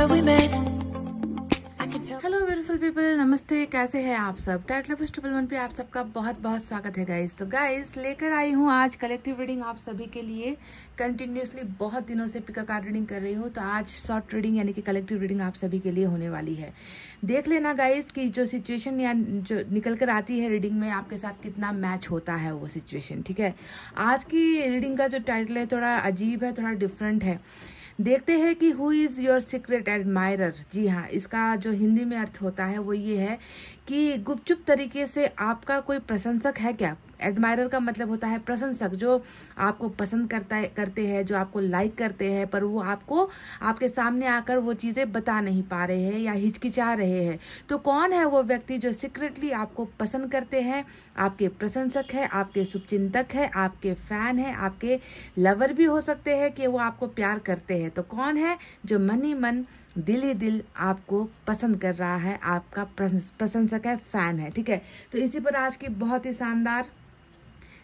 hello beautiful people नमस्ते कैसे हैं आप सब टाइटल फेस्टिवल वन पे आप सबका बहुत बहुत स्वागत है गाइज तो गाइज लेकर आई हूँ आज कलेक्टिव रीडिंग आप सभी के लिए कंटिन्यूसली बहुत दिनों से पिका कार्ड रीडिंग कर रही हूँ तो आज शॉर्ट रीडिंग यानी कि कलेक्टिव रीडिंग आप सभी के लिए होने वाली है देख लेना गाइज की जो सिचुएशन या जो निकल कर आती है रीडिंग में आपके साथ कितना मैच होता है वो सिचुएशन ठीक है आज की रीडिंग का जो टाइटल है थोड़ा अजीब है थोड़ा डिफरेंट है देखते हैं कि who is your secret admirer जी हाँ इसका जो हिंदी में अर्थ होता है वो ये है कि गुपचुप तरीके से आपका कोई प्रशंसक है क्या एडमायर का मतलब होता है प्रशंसक जो आपको पसंद करता है करते हैं जो आपको लाइक करते हैं पर वो आपको आपके सामने आकर वो चीज़ें बता नहीं पा रहे हैं या हिचकिचा रहे हैं तो कौन है वो व्यक्ति जो सीक्रेटली आपको पसंद करते हैं आपके प्रशंसक है आपके शुभचिंतक है आपके फैन है आपके लवर भी हो सकते हैं कि वो आपको प्यार करते हैं तो कौन है जो मन ही मन दिल ही दिल आपको पसंद कर रहा है आपका प्रशंसक है फैन है ठीक है तो इसी पर आज की बहुत ही शानदार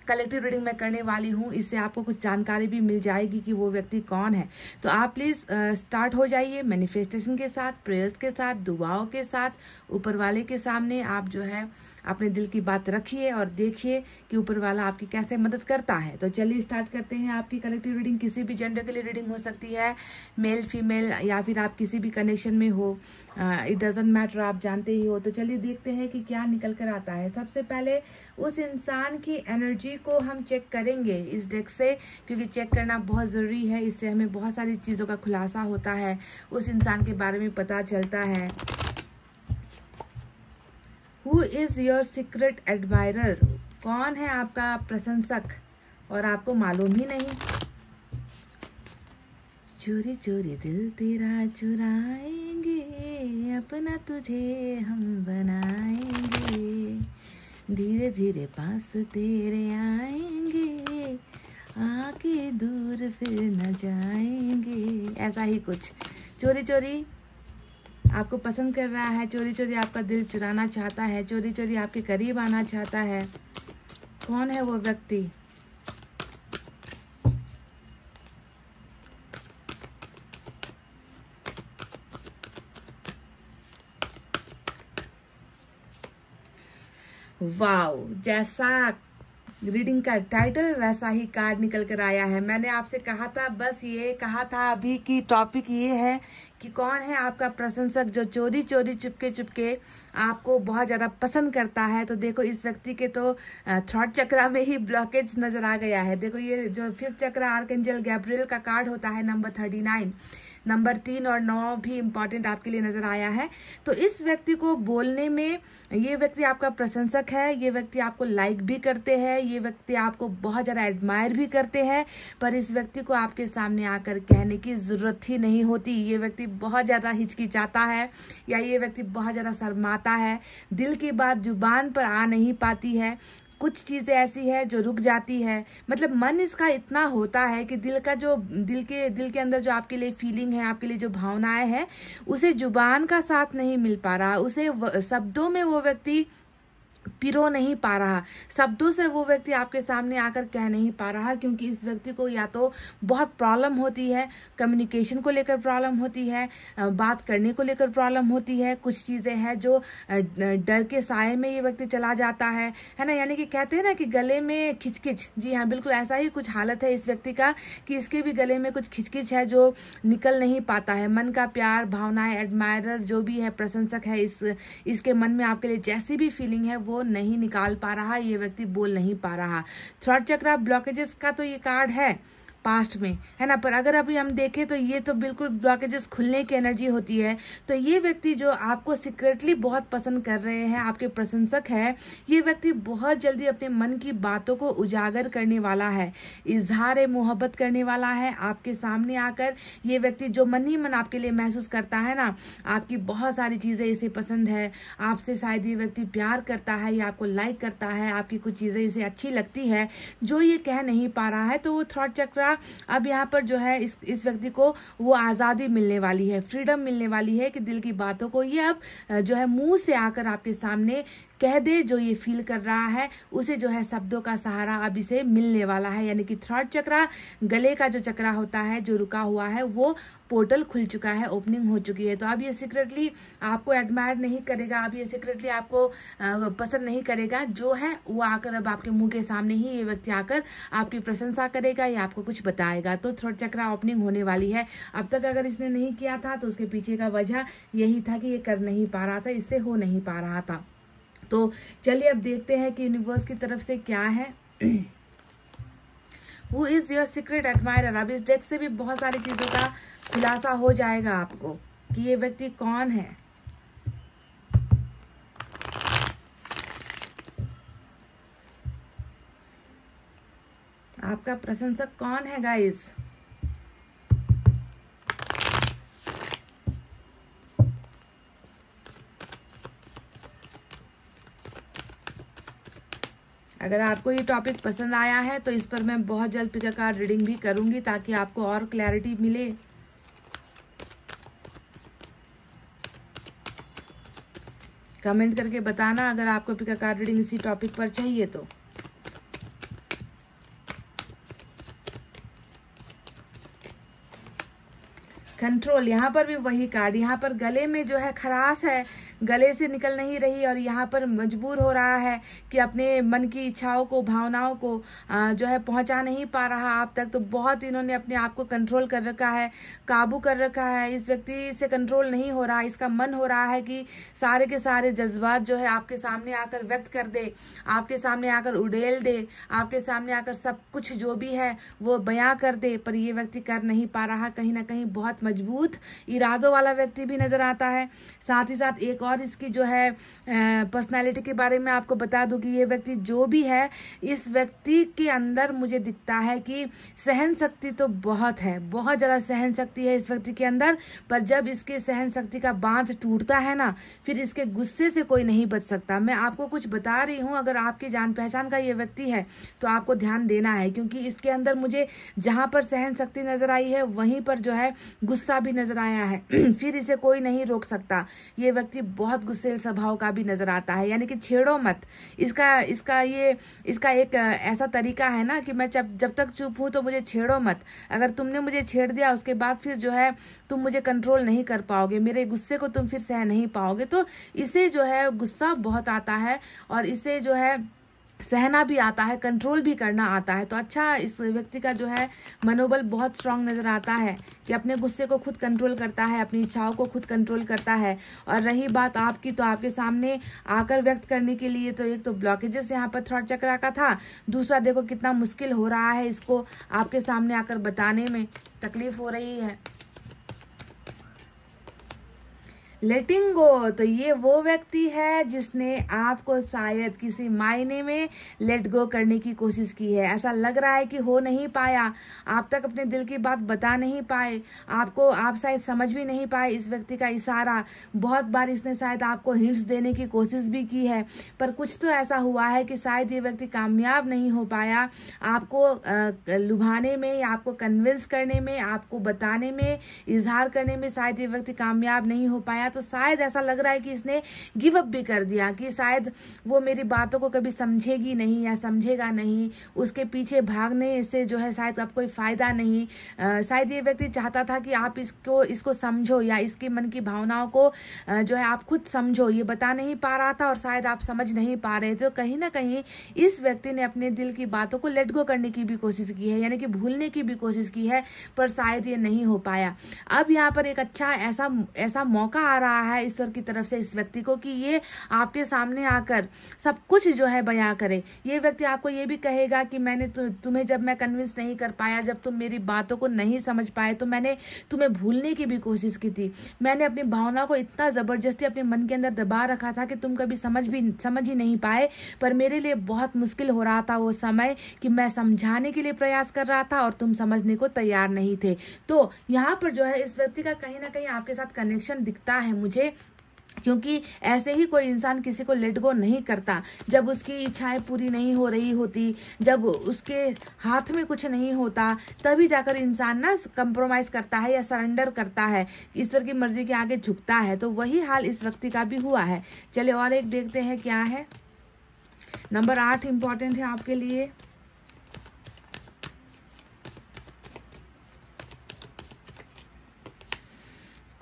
कलेक्टिव रीडिंग मैं करने वाली हूँ इससे आपको कुछ जानकारी भी मिल जाएगी कि वो व्यक्ति कौन है तो आप प्लीज़ स्टार्ट हो जाइए मैनिफेस्टेशन के साथ प्रेयर्स के साथ दुआओं के साथ ऊपर वाले के सामने आप जो है अपने दिल की बात रखिए और देखिए कि ऊपर वाला आपकी कैसे मदद करता है तो चलिए स्टार्ट करते हैं आपकी कलेक्टिव रीडिंग किसी भी जेंडर के लिए रीडिंग हो सकती है मेल फीमेल या फिर आप किसी भी कनेक्शन में हो इट डजेंट मैटर आप जानते ही हो तो चलिए देखते हैं कि क्या निकल कर आता है सबसे पहले उस इंसान की एनर्जी को हम चेक करेंगे इस डेक से क्योंकि चेक करना बहुत ज़रूरी है इससे हमें बहुत सारी चीज़ों का खुलासा होता है उस इंसान के बारे में पता चलता है who is your secret admirer कौन है आपका प्रशंसक और आपको मालूम ही नहीं चोरी चोरी दिल तेरा चुराएंगे अपना तुझे हम बनाएंगे धीरे धीरे पास तेरे आएंगे आके दूर फिर न जाएंगे ऐसा ही कुछ चोरी चोरी आपको पसंद कर रहा है चोरी चोरी आपका दिल चुराना चाहता है चोरी चोरी आपके करीब आना चाहता है कौन है वो व्यक्ति वाव जैसा रीडिंग का टाइटल वैसा ही कार्ड निकल कर आया है मैंने आपसे कहा था बस ये कहा था अभी कि टॉपिक ये है कि कौन है आपका प्रशंसक जो चोरी चोरी चुपके चुपके आपको बहुत ज़्यादा पसंद करता है तो देखो इस व्यक्ति के तो थ्रॉट चक्रा में ही ब्लॉकेज नज़र आ गया है देखो ये जो fifth chakra archangel Gabriel का कार्ड होता है नंबर थर्टी नाइन नंबर तीन और नौ भी इम्पॉर्टेंट आपके लिए नजर आया है तो इस व्यक्ति को बोलने में ये व्यक्ति आपका प्रशंसक है ये व्यक्ति आपको लाइक भी करते हैं ये व्यक्ति आपको बहुत ज़्यादा एडमायर भी करते हैं पर इस व्यक्ति को आपके सामने आकर कहने की ज़रूरत ही नहीं होती ये व्यक्ति बहुत ज़्यादा हिचकिचाता है या ये व्यक्ति बहुत ज़्यादा शर्माता है दिल की बात जुबान पर आ नहीं पाती है कुछ चीज़ें ऐसी है जो रुक जाती है मतलब मन इसका इतना होता है कि दिल का जो दिल के दिल के अंदर जो आपके लिए फीलिंग है आपके लिए जो भावनाएं हैं उसे जुबान का साथ नहीं मिल पा रहा उसे शब्दों में वो व्यक्ति पिरो नहीं पा रहा शब्दों से वो व्यक्ति आपके सामने आकर कह नहीं पा रहा क्योंकि इस व्यक्ति को या तो बहुत प्रॉब्लम होती है कम्युनिकेशन को लेकर प्रॉब्लम होती है बात करने को लेकर प्रॉब्लम होती है कुछ चीज़ें हैं जो डर के साय में ये व्यक्ति चला जाता है है ना यानी कि कहते हैं ना कि गले में खिचकिच जी हाँ बिल्कुल ऐसा ही कुछ हालत है इस व्यक्ति का कि इसके भी गले में कुछ खिचकिच है जो निकल नहीं पाता है मन का प्यार भावनाएं एडमायर जो भी है प्रशंसक है इस इसके मन में आपके लिए जैसी भी फीलिंग है वो नहीं निकाल पा रहा ये व्यक्ति बोल नहीं पा रहा थर्ड चक्रा ब्लॉकेजेस का तो ये कार्ड है पास्ट में है ना पर अगर अभी हम देखें तो ये तो बिल्कुल ब्लॉकेजेस खुलने की एनर्जी होती है तो ये व्यक्ति जो आपको सीक्रेटली बहुत पसंद कर रहे हैं आपके प्रशंसक है ये व्यक्ति बहुत जल्दी अपने मन की बातों को उजागर करने वाला है इजहार मोहब्बत करने वाला है आपके सामने आकर ये व्यक्ति जो मन ही मन आपके लिए महसूस करता है ना आपकी बहुत सारी चीज़ें इसे पसंद है आपसे शायद ये व्यक्ति प्यार करता है या आपको लाइक करता है आपकी कुछ चीज़ें इसे अच्छी लगती है जो ये कह नहीं पा रहा है तो वो थ्रॉट चक्रा अब यहाँ पर जो है इस इस व्यक्ति को वो आज़ादी मिलने वाली है फ्रीडम मिलने वाली है कि दिल की बातों को ये अब जो है मुंह से आकर आपके सामने कह दे जो ये फील कर रहा है उसे जो है शब्दों का सहारा अब इसे मिलने वाला है यानी कि थर्ड चक्रा गले का जो चक्रा होता है जो रुका हुआ है वो पोर्टल खुल चुका है ओपनिंग हो चुकी है तो अब ये सीक्रेटली आपको एडमायर नहीं करेगा अब ये सीक्रेटली आपको पसंद नहीं करेगा जो है वो आकर अब आपके मुंह के सामने ही ये व्यक्ति आकर आपकी प्रशंसा करेगा या आपको कुछ बताएगा तो थर्ड चक्रा ओपनिंग होने वाली है अब तक अगर इसने नहीं किया था तो उसके पीछे का वजह यही था कि ये कर नहीं पा रहा था इससे हो नहीं पा रहा था तो चलिए अब देखते हैं कि यूनिवर्स की तरफ से क्या है वो इज़ योर सीक्रेट एडमायर अब इस डेक से भी बहुत सारी चीज़ों का खुलासा हो जाएगा आपको कि ये व्यक्ति कौन है आपका प्रशंसक कौन है गाइस अगर आपको ये टॉपिक पसंद आया है तो इस पर मैं बहुत जल्द पिका कार्ड रीडिंग भी करूंगी ताकि आपको और क्लैरिटी मिले कमेंट करके बताना अगर आपको पिकाकार कार्ड रीडिंग इसी टॉपिक पर चाहिए तो कंट्रोल यहाँ पर भी वही कार्ड यहाँ पर गले में जो है खराश है गले से निकल नहीं रही और यहाँ पर मजबूर हो रहा है कि अपने मन की इच्छाओं को भावनाओं को जो है पहुँचा नहीं पा रहा आप तक तो बहुत इन्होंने अपने आप को कंट्रोल कर रखा है काबू कर रखा है इस व्यक्ति से कंट्रोल नहीं हो रहा इसका मन हो रहा है कि सारे के सारे जज्बात जो है आपके सामने आकर व्यक्त कर दे आपके सामने आकर उडेल दे आपके सामने आकर सब कुछ जो भी है वो बयाँ कर दे पर ये व्यक्ति कर नहीं पा रहा कहीं ना कहीं बहुत मजबूत इरादों वाला व्यक्ति भी नजर आता है साथ ही साथ एक और इसकी जो है पर्सनालिटी के बारे में आपको बता दूं कि ये व्यक्ति जो भी है इस व्यक्ति के अंदर मुझे दिखता है कि सहन शक्ति तो बहुत है बहुत ज़्यादा सहन शक्ति है इस व्यक्ति के अंदर पर जब इसके सहन शक्ति का बांध टूटता है ना फिर इसके गुस्से से कोई नहीं बच सकता मैं आपको कुछ बता रही हूँ अगर आपकी जान पहचान का ये व्यक्ति है तो आपको ध्यान देना है क्योंकि इसके अंदर मुझे जहाँ पर सहन शक्ति नजर आई है वहीं पर जो है गुस्सा भी नजर आया है फिर इसे कोई नहीं रोक सकता ये व्यक्ति बहुत गुस्सेल स्वभाव का भी नजर आता है यानी कि छेड़ो मत इसका इसका ये इसका एक ऐसा तरीका है ना कि मैं जब जब तक चुप हूँ तो मुझे छेड़ो मत अगर तुमने मुझे छेड़ दिया उसके बाद फिर जो है तुम मुझे कंट्रोल नहीं कर पाओगे मेरे गुस्से को तुम फिर सह नहीं पाओगे तो इसे जो है गुस्सा बहुत आता है और इसे जो है सहना भी आता है कंट्रोल भी करना आता है तो अच्छा इस व्यक्ति का जो है मनोबल बहुत स्ट्रांग नज़र आता है कि अपने गुस्से को खुद कंट्रोल करता है अपनी इच्छाओं को खुद कंट्रोल करता है और रही बात आपकी तो आपके सामने आकर व्यक्त करने के लिए तो एक तो ब्लॉकेजेस यहाँ पर थ्रॉट चक्रा का था दूसरा देखो कितना मुश्किल हो रहा है इसको आपके सामने आकर बताने में तकलीफ हो रही है लेटिंग गो तो ये वो व्यक्ति है जिसने आपको शायद किसी मायने में लेट गो करने की कोशिश की है ऐसा लग रहा है कि हो नहीं पाया आप तक अपने दिल की बात बता नहीं पाए आपको आप शायद समझ भी नहीं पाए इस व्यक्ति का इशारा बहुत बार इसने शायद आपको हिंट्स देने की कोशिश भी की है पर कुछ तो ऐसा हुआ है कि शायद ये व्यक्ति कामयाब नहीं हो पाया आपको लुभाने में या आपको कन्विंस करने में आपको बताने में इजहार करने में शायद ये व्यक्ति कामयाब नहीं हो पाया बताया तो शायद ऐसा लग रहा है कि इसने गिव अप भी कर दिया कि शायद वो मेरी बातों को कभी समझेगी नहीं या समझेगा नहीं उसके पीछे भागने से जो है शायद अब कोई फ़ायदा नहीं शायद ये व्यक्ति चाहता था कि आप इसको इसको समझो या इसके मन की भावनाओं को जो है आप खुद समझो ये बता नहीं पा रहा था और शायद आप समझ नहीं पा रहे थे तो कहीं ना कहीं इस व्यक्ति ने अपने दिल की बातों को लेट गो करने की भी कोशिश की है यानी कि भूलने की भी कोशिश की है पर शायद ये नहीं हो पाया अब यहाँ पर एक अच्छा ऐसा ऐसा मौका आ आ रहा है ईश्वर की तरफ से इस व्यक्ति को कि ये आपके सामने आकर सब कुछ जो है बयां करे ये व्यक्ति आपको ये भी कहेगा कि मैंने तु, तुम्हें जब मैं कन्विंस नहीं कर पाया जब तुम मेरी बातों को नहीं समझ पाए तो मैंने तुम्हें भूलने की भी कोशिश की थी मैंने अपनी भावना को इतना ज़बरदस्ती अपने मन के अंदर दबा रखा था कि तुम कभी समझ भी समझ ही नहीं पाए पर मेरे लिए बहुत मुश्किल हो रहा था वो समय कि मैं समझाने के लिए प्रयास कर रहा था और तुम समझने को तैयार नहीं थे तो यहाँ पर जो है इस व्यक्ति का कहीं ना कहीं आपके साथ कनेक्शन दिखता है है मुझे क्योंकि ऐसे ही कोई इंसान किसी को लेट गो नहीं करता जब उसकी इच्छाएं पूरी नहीं हो रही होती जब उसके हाथ में कुछ नहीं होता तभी जाकर इंसान ना कंप्रोमाइज करता है या सरेंडर करता है ईश्वर की मर्जी के आगे झुकता है तो वही हाल इस व्यक्ति का भी हुआ है चलिए और एक देखते हैं क्या है नंबर आठ इम्पॉर्टेंट है आपके लिए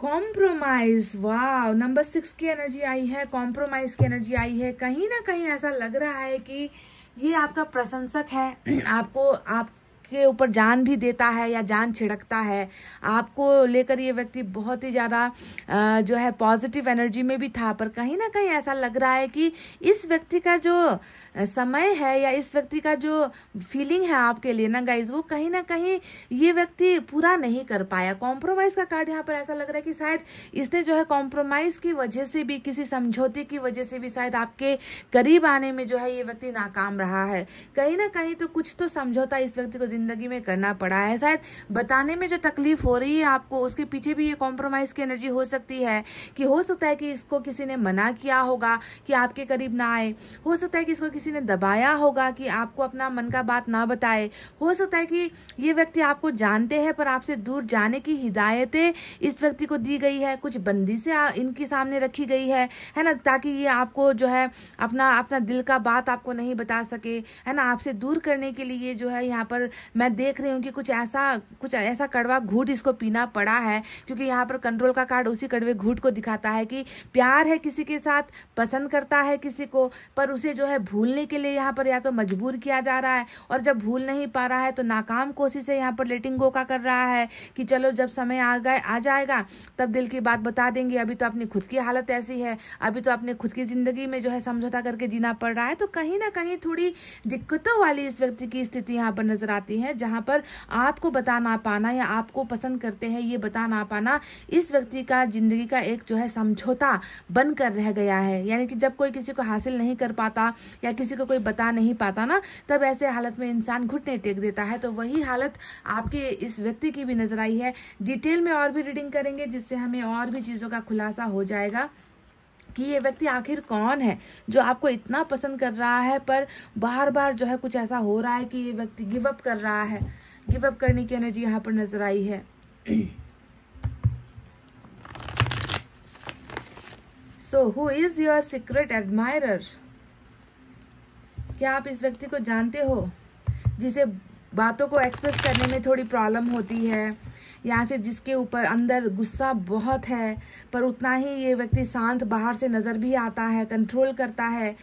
कॉम्प्रोमाइज वाह नंबर सिक्स की एनर्जी आई है कॉम्प्रोमाइज की एनर्जी आई है कहीं ना कहीं ऐसा लग रहा है कि ये आपका प्रशंसक है आपको आप आपके ऊपर जान भी देता है या जान छिड़कता है आपको लेकर ये व्यक्ति बहुत ही ज़्यादा जो है पॉजिटिव एनर्जी में भी था पर कहीं ना कहीं ऐसा लग रहा है कि इस व्यक्ति का जो समय है या इस व्यक्ति का जो फीलिंग है आपके लिए ना गाइज वो कहीं ना कहीं ये व्यक्ति पूरा नहीं कर पाया कॉम्प्रोमाइज का कार्ड यहाँ पर ऐसा लग रहा है कि शायद इसने जो है कॉम्प्रोमाइज की वजह से भी किसी समझौते की वजह से भी शायद आपके करीब आने में जो है ये व्यक्ति नाकाम रहा है कहीं ना कहीं तो कुछ तो समझौता इस व्यक्ति को जिंदगी जिंदगी में करना पड़ा है शायद बताने में जो तकलीफ हो रही है आपको उसके पीछे भी ये कॉम्प्रोमाइज की एनर्जी हो सकती है कि हो सकता है कि इसको किसी ने मना किया होगा कि आपके करीब ना आए हो सकता है कि इसको किसी ने दबाया होगा कि आपको अपना मन का बात ना बताए हो सकता है कि ये व्यक्ति आपको जानते हैं पर आपसे दूर जाने की हिदायतें इस व्यक्ति को दी गई है कुछ बंदी से इनके सामने रखी गई है है ना ताकि ये आपको जो है अपना अपना दिल का बात आपको नहीं बता सके है ना आपसे दूर करने के लिए जो है यहाँ पर मैं देख रही हूँ कि कुछ ऐसा कुछ ऐसा कड़वा घूट इसको पीना पड़ा है क्योंकि यहाँ पर कंट्रोल का कार्ड उसी कड़वे घूट को दिखाता है कि प्यार है किसी के साथ पसंद करता है किसी को पर उसे जो है भूलने के लिए यहाँ पर या तो मजबूर किया जा रहा है और जब भूल नहीं पा रहा है तो नाकाम कोशिश है यहाँ पर लेटिंग गो का कर रहा है कि चलो जब समय आ गए आ जाएगा तब दिल की बात बता देंगे अभी तो अपनी खुद की हालत ऐसी है अभी तो अपने खुद की जिंदगी में जो है समझौता करके जीना पड़ रहा है तो कहीं ना कहीं थोड़ी दिक्कतों वाली इस व्यक्ति की स्थिति यहाँ पर नजर आती होती हैं जहां पर आपको बता ना पाना या आपको पसंद करते हैं ये बता ना पाना इस व्यक्ति का जिंदगी का एक जो है समझौता बनकर रह गया है यानी कि जब कोई किसी को हासिल नहीं कर पाता या किसी को कोई बता नहीं पाता ना तब ऐसे हालत में इंसान घुटने टेक देता है तो वही हालत आपके इस व्यक्ति की भी नजर आई है डिटेल में और भी रीडिंग करेंगे जिससे हमें और भी चीज़ों का खुलासा हो जाएगा कि ये व्यक्ति आखिर कौन है जो आपको इतना पसंद कर रहा है पर बार बार जो है कुछ ऐसा हो रहा है कि ये व्यक्ति गिव अप कर रहा है गिव अप करने की एनर्जी यहाँ पर नजर आई है so who is your secret admirer क्या आप इस व्यक्ति को जानते हो जिसे बातों को एक्सप्रेस करने में थोड़ी प्रॉब्लम होती है या फिर जिसके ऊपर अंदर गुस्सा बहुत है पर उतना ही ये व्यक्ति शांत बाहर से नज़र भी आता है कंट्रोल करता है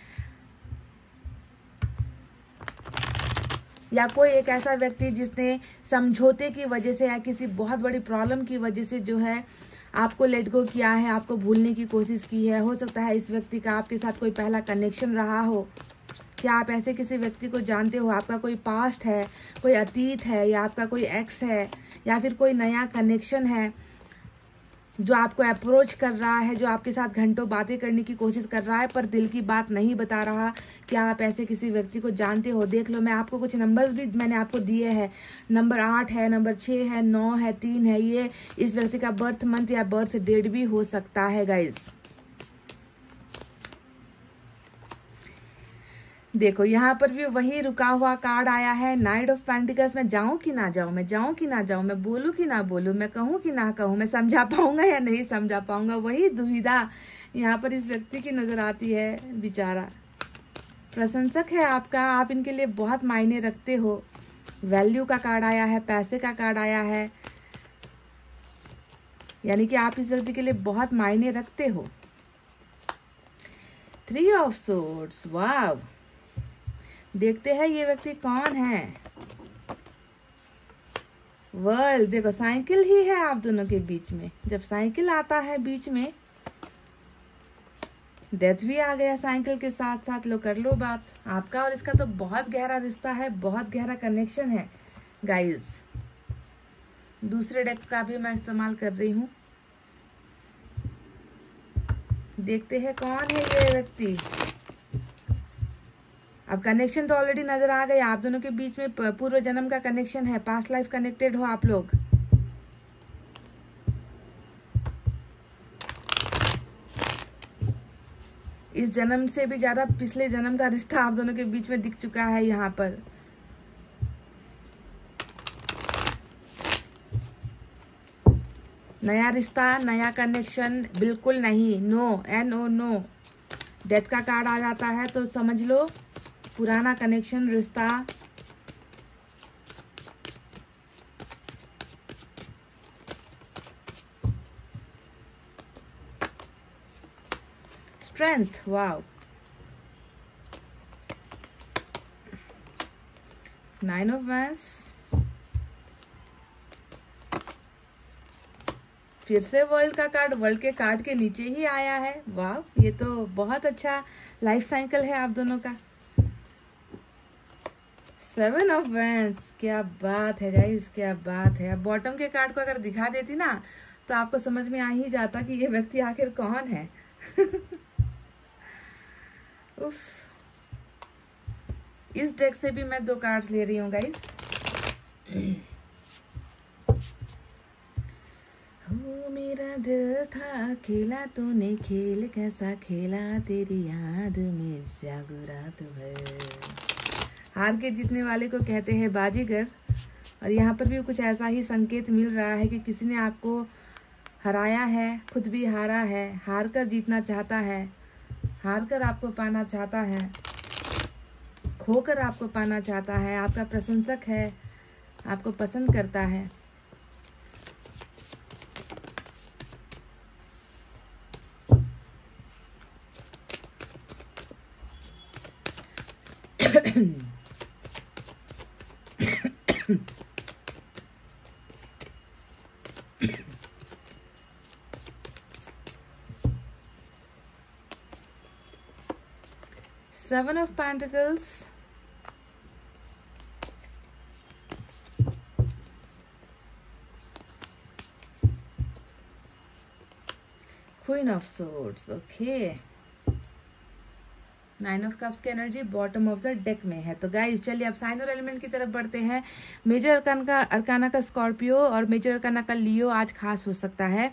या कोई एक ऐसा व्यक्ति जिसने समझौते की वजह से या किसी बहुत बड़ी प्रॉब्लम की वजह से जो है आपको लेट गो किया है आपको भूलने की कोशिश की है हो सकता है इस व्यक्ति का आपके साथ कोई पहला कनेक्शन रहा हो क्या आप ऐसे किसी व्यक्ति को जानते हो आपका कोई पास्ट है कोई अतीत है या आपका कोई एक्स है या फिर कोई नया कनेक्शन है जो आपको अप्रोच कर रहा है जो आपके साथ घंटों बातें करने की कोशिश कर रहा है पर दिल की बात नहीं बता रहा क्या आप ऐसे किसी व्यक्ति को जानते हो देख लो मैं आपको कुछ नंबर्स भी मैंने आपको दिए हैं नंबर आठ है नंबर छः है नौ है तीन है ये इस व्यक्ति का बर्थ मंथ या बर्थ डेट भी हो सकता है गाइज़ देखो यहाँ पर भी वही रुका हुआ कार्ड आया है नाइट ऑफ पेंटिकल्स मैं जाऊं कि ना जाऊं मैं जाऊं कि ना जाऊं मैं बोलूं कि ना बोलूं मैं कहूं कि ना कहूं मैं समझा पाऊंगा या नहीं समझा पाऊंगा वही दुविधा यहाँ पर इस व्यक्ति की नजर आती है बेचारा प्रशंसक है आपका आप इनके लिए बहुत मायने रखते हो वैल्यू का कार्ड आया है पैसे का कार्ड आया है यानी कि आप इस व्यक्ति के लिए बहुत मायने रखते हो थ्री ऑफ सोर्ड्स वाव देखते हैं ये व्यक्ति कौन है वर्ल्ड देखो साइकिल ही है आप दोनों के बीच में जब साइकिल आता है बीच में डेथ भी आ गया साइकिल के साथ साथ लो कर लो बात आपका और इसका तो बहुत गहरा रिश्ता है बहुत गहरा कनेक्शन है गाइस दूसरे डेक का भी मैं इस्तेमाल कर रही हूँ देखते हैं कौन है ये व्यक्ति अब कनेक्शन तो ऑलरेडी नजर आ गया आप दोनों के बीच में पूर्व जन्म का कनेक्शन है पास्ट लाइफ कनेक्टेड हो आप लोग इस जन्म से भी ज्यादा पिछले जन्म का रिश्ता आप दोनों के बीच में दिख चुका है यहाँ पर नया रिश्ता नया कनेक्शन बिल्कुल नहीं no N O no death का कार्ड आ जाता है तो समझ लो पुराना कनेक्शन रिश्ता strength wow nine of wands फिर से वर्ल्ड का कार्ड वर्ल्ड के कार्ड के नीचे ही आया है वाह ये तो बहुत अच्छा लाइफ साइकिल है आप दोनों का सेवन ऑफ वैंस क्या बात है गाइस क्या बात है अब बॉटम के कार्ड को अगर दिखा देती ना तो आपको समझ में आ ही जाता कि ये व्यक्ति आखिर कौन है उफ इस डेक से भी मैं दो कार्ड्स ले रही हूँ गाइस हो मेरा दिल था खेला तूने खेल कैसा खेला तेरी याद में जागू रात भर हार के जीतने वाले को कहते हैं बाजीगर और यहाँ पर भी कुछ ऐसा ही संकेत मिल रहा है कि किसी ने आपको हराया है खुद भी हारा है हार कर जीतना चाहता है हार कर आपको पाना चाहता है खोकर आपको पाना चाहता है आपका प्रशंसक है आपको पसंद करता है seven of pentacles queen of swords okay nine of cups की energy bottom of the deck में है तो गाइज चलिए अब साइन और एलिमेंट की तरफ बढ़ते हैं मेजर अरकान का अरकाना का स्कॉर्पियो और मेजर अरकाना का लियो आज खास हो सकता है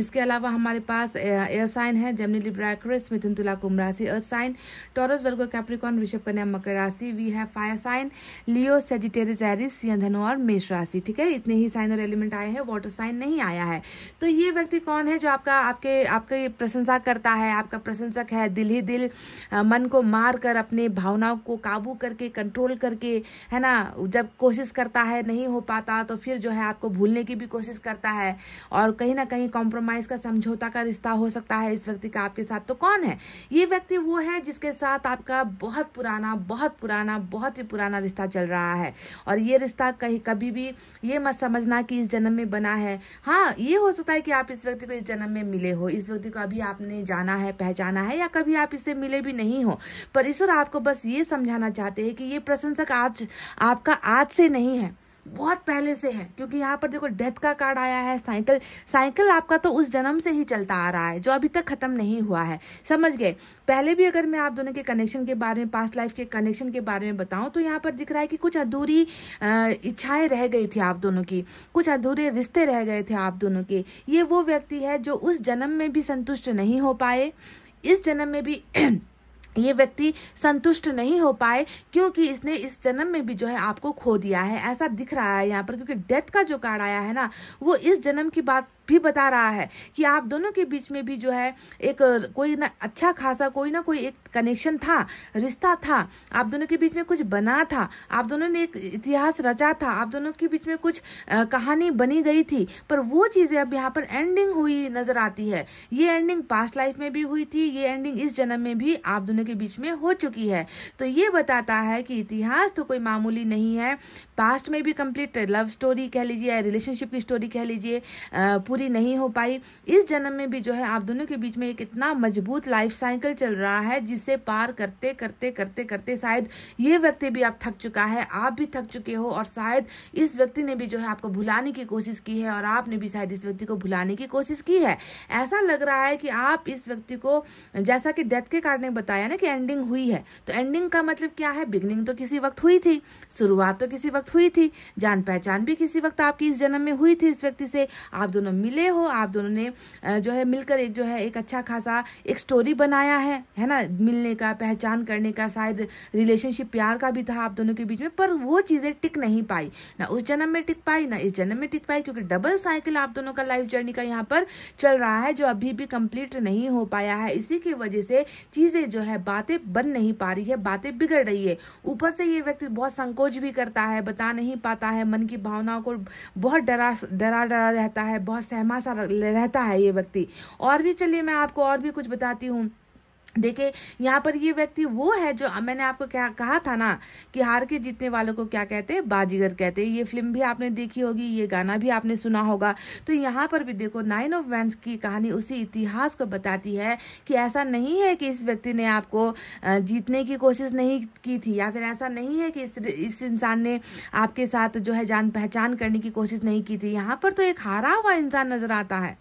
इसके अलावा हमारे पास एयर साइन है जमनी लिब्राक्रेस मिथुन तुला कुंभ राशि earth sign Taurus Virgo Capricorn Rishabh Kanya Makar राशि वी है fire sign Leo Sagittarius Aries Dhanu और मेष राशि ठीक है इतने ही साइन और एलिमेंट आए हैं वाटर साइन नहीं आया है तो ये व्यक्ति कौन है जो आपका आपके आपकी प्रशंसा करता है आपका प्रशंसक है दिल ही दिल मन उनको मार कर अपने भावनाओं को काबू करके कंट्रोल करके है ना जब कोशिश करता है नहीं हो पाता तो फिर जो है आपको भूलने की भी कोशिश करता है और कहीं ना कहीं कॉम्प्रोमाइज का समझौता का रिश्ता हो सकता है इस व्यक्ति का आपके साथ तो कौन है ये व्यक्ति वो है जिसके साथ आपका बहुत पुराना बहुत पुराना बहुत ही पुराना रिश्ता चल रहा है और ये रिश्ता कहीं कभी भी ये मत समझना कि इस जन्म में बना है हाँ ये हो सकता है कि आप इस व्यक्ति को इस जन्म में मिले हो इस व्यक्ति को अभी आपने जाना है पहचाना है या कभी आप इससे मिले भी नहीं हो पर ईश्वर आपको बस ये समझाना चाहते हैं कि ये प्रशंसक आज आपका आज से नहीं है बहुत पहले से है क्योंकि यहाँ पर देखो डेथ का कार्ड आया है साइकिल साइकिल आपका तो उस जन्म से ही चलता आ रहा है जो अभी तक खत्म नहीं हुआ है समझ गए पहले भी अगर मैं आप दोनों के कनेक्शन के बारे में पास्ट लाइफ के कनेक्शन के बारे में बताऊं तो यहाँ पर दिख रहा है कि कुछ अधूरी इच्छाएं रह गई थी आप दोनों की कुछ अधूरे रिश्ते रह गए थे आप दोनों के ये वो व्यक्ति है जो उस जन्म में भी संतुष्ट नहीं हो पाए इस जन्म में भी ये व्यक्ति संतुष्ट नहीं हो पाए क्योंकि इसने इस जन्म में भी जो है आपको खो दिया है ऐसा दिख रहा है यहाँ पर क्योंकि डेथ का जो कार्ड आया है ना वो इस जन्म की बात भी बता रहा है कि आप दोनों के बीच में भी जो है एक कोई ना अच्छा खासा कोई ना कोई एक कनेक्शन था रिश्ता था आप दोनों के बीच में कुछ बना था आप दोनों ने एक इतिहास रचा था आप दोनों के बीच में कुछ कहानी बनी गई थी पर वो चीज़ें अब यहाँ पर एंडिंग हुई नजर आती है ये एंडिंग पास्ट लाइफ में भी हुई थी ये एंडिंग इस जन्म में भी आप दोनों के बीच में हो चुकी है तो ये बताता है कि इतिहास तो कोई मामूली नहीं है पास्ट में भी कंप्लीट लव स्टोरी कह लीजिए रिलेशनशिप की स्टोरी कह लीजिए पूरी पूरी नहीं हो पाई इस जन्म में भी जो है आप दोनों के बीच में एक इतना मजबूत लाइफ साइकिल चल रहा है जिसे पार करते करते करते करते शायद ये व्यक्ति भी आप थक चुका है आप भी थक चुके हो और शायद इस व्यक्ति ने भी जो है आपको भुलाने की कोशिश की है और आपने भी शायद इस व्यक्ति को भुलाने की कोशिश की है ऐसा लग रहा है कि आप इस व्यक्ति को जैसा कि डेथ के कारण बताया ना कि एंडिंग हुई है तो एंडिंग का मतलब क्या है बिगनिंग तो किसी वक्त हुई थी शुरुआत तो किसी वक्त हुई थी जान पहचान भी किसी वक्त आपकी इस जन्म में हुई थी इस व्यक्ति से आप दोनों मिले हो आप दोनों ने जो है मिलकर एक जो है एक अच्छा खासा एक स्टोरी बनाया है है ना मिलने का पहचान करने का शायद रिलेशनशिप प्यार का भी था आप दोनों के बीच में पर वो चीज़ें टिक नहीं पाई ना उस जन्म में टिक पाई ना इस जन्म में टिक पाई क्योंकि डबल साइकिल आप दोनों का लाइफ जर्नी का यहाँ पर चल रहा है जो अभी भी कंप्लीट नहीं हो पाया है इसी की वजह से चीज़ें जो है बातें बन नहीं पा रही है बातें बिगड़ रही है ऊपर से ये व्यक्ति बहुत संकोच भी करता है बता नहीं पाता है मन की भावनाओं को बहुत डरा डरा डरा रहता है बहुत सहमा सा रहता है ये व्यक्ति और भी चलिए मैं आपको और भी कुछ बताती हूँ देखे यहाँ पर ये व्यक्ति वो है जो मैंने आपको क्या कहा था ना कि हार के जीतने वालों को क्या कहते हैं बाजीगर कहते हैं ये फिल्म भी आपने देखी होगी ये गाना भी आपने सुना होगा तो यहाँ पर भी देखो नाइन ऑफ वैंड की कहानी उसी इतिहास को बताती है कि ऐसा नहीं है कि इस व्यक्ति ने आपको जीतने की कोशिश नहीं की थी या फिर ऐसा नहीं है कि इस इस इंसान ने आपके साथ जो है जान पहचान करने की कोशिश नहीं की थी यहाँ पर तो एक हारा हुआ इंसान नजर आता है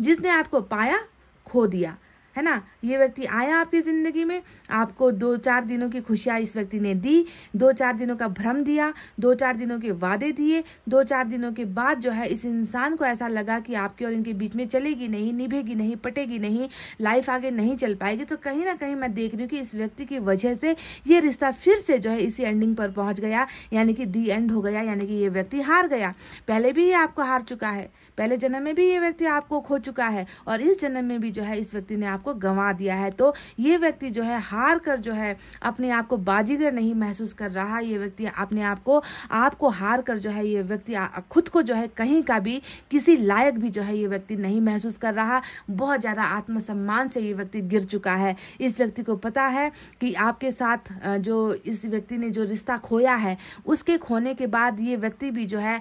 जिसने आपको पाया खो दिया है ना ये व्यक्ति आया आपकी ज़िंदगी में आपको दो चार दिनों की खुशियाँ इस व्यक्ति ने दी दो चार दिनों का भ्रम दिया दो चार दिनों के वादे दिए दो चार दिनों के बाद जो है इस इंसान को ऐसा लगा कि आपके और इनके बीच में चलेगी नहीं निभेगी नहीं पटेगी नहीं लाइफ आगे नहीं चल पाएगी तो कहीं ना कहीं मैं देख रही हूँ कि इस व्यक्ति की वजह से ये रिश्ता फिर से जो है इसी एंडिंग पर पहुंच गया यानी कि दी एंड हो गया यानी कि ये व्यक्ति हार गया पहले भी ये आपको हार चुका है पहले जन्म में भी ये व्यक्ति आपको खो चुका है और इस जन्म में भी जो है इस व्यक्ति ने आपको को गंवा दिया है तो ये व्यक्ति जो है हार कर जो है अपने आप को बाजीगर नहीं महसूस कर रहा ये व्यक्ति अपने आप को आपको हार कर जो है ये व्यक्ति खुद को जो है कहीं का भी किसी लायक भी जो है ये व्यक्ति नहीं महसूस कर रहा बहुत ज़्यादा आत्मसम्मान से ये व्यक्ति गिर चुका है इस व्यक्ति को पता है कि आपके साथ जो इस व्यक्ति ने जो रिश्ता खोया है उसके खोने के बाद ये व्यक्ति भी जो है